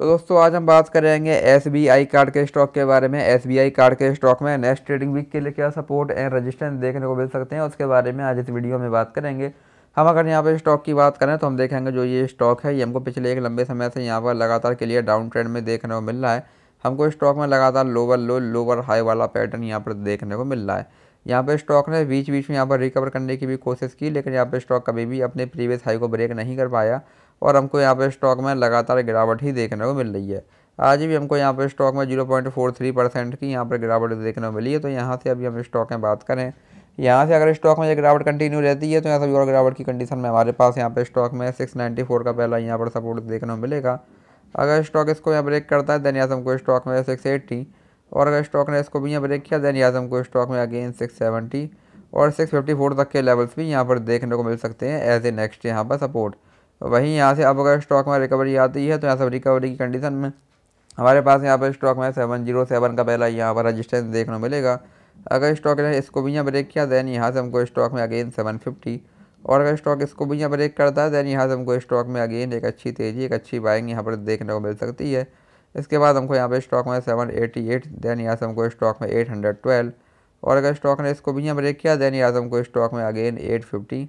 तो दोस्तों आज हम बात करेंगे एस कार्ड के स्टॉक के बारे में एस कार्ड के स्टॉक में नेक्स्ट ट्रेडिंग वीक के लिए क्या सपोर्ट एंड रजिस्टेंस देखने को मिल सकते हैं उसके बारे में आज इस वीडियो में बात करेंगे हम अगर यहाँ पर स्टॉक की बात करें तो हम देखेंगे जो ये स्टॉक है ये हमको पिछले एक लंबे समय से यहाँ पर लगातार क्लियर डाउन ट्रेंड में देखने को मिल रहा है हमको स्टॉक में लगातार लोअर लो लोअर हाई वाला पैटर्न यहाँ पर देखने को मिल रहा है यहाँ पर स्टॉक ने बीच बीच में यहाँ पर रिकवर करने की भी कोशिश की लेकिन यहाँ पर स्टॉक कभी भी अपने प्रीवियस हाई को ब्रेक नहीं कर पाया और हमको यहाँ पे स्टॉक में लगातार गिरावट ही देखने को मिल रही है आज भी हमको यहाँ पे स्टॉक में थ्री परसेंट की यहाँ पर गिरावट देखने को मिली है तो यहाँ से अभी हम स्टॉक में बात करें यहाँ से अगर स्टॉक में ये गिरावट कंटिन्यू रहती है तो यहाँ से और गिरावट की कंडीशन में हमारे पास यहाँ पे स्टॉक में 694 का पहला यहाँ पर सपोर्ट देखने को मिलेगा अगर स्टॉक इसको यहाँ ब्रेक करता है देन यहाँ से हमको स्टॉक में सिक्स एट्टी और अगर स्टॉक ने इसको भी यहाँ ब्रेक किया देन यहाँ से हमको स्टॉक में अगेन सिक्स सेवेंटी और सिक्स फिफ्टी फोर तक के लेवल्स भी यहाँ पर देखने को मिल सकते हैं एज ए नेक्स्ट यहाँ पर सपोर्ट वहीं यहाँ से अब अगर स्टॉक में रिकवरी आती है तो यहाँ सब रिकवरी की कंडीशन में हमारे पास यहाँ पर स्टॉक में सेवन जीरो सेवन का पहला यहाँ पर रजिस्टेंस देखने को मिलेगा अगर स्टॉक ने इसको भी यहाँ ब्रेक किया दैन यहाँ से हमको स्टॉक में अगेन सेवन फिफ्टी और अगर स्टॉक इसको भी यहाँ ब्रेक करता है दैन यहाँ से हमको स्टॉक में अगेन एक अच्छी तेज़ी एक अच्छी बाइंग यहाँ पर देखने को मिल सकती है इसके बाद हमको यहाँ पर स्टॉक में सेवन एटी एट दैन यहाँ से हमको स्टॉक में एट हंड्रेड ट्वेल्व और अगर स्टॉक ने इसको भी यहाँ ब्रेक किया दैन यहाँ से हमको स्टॉक में अगेन एट फिफ्टी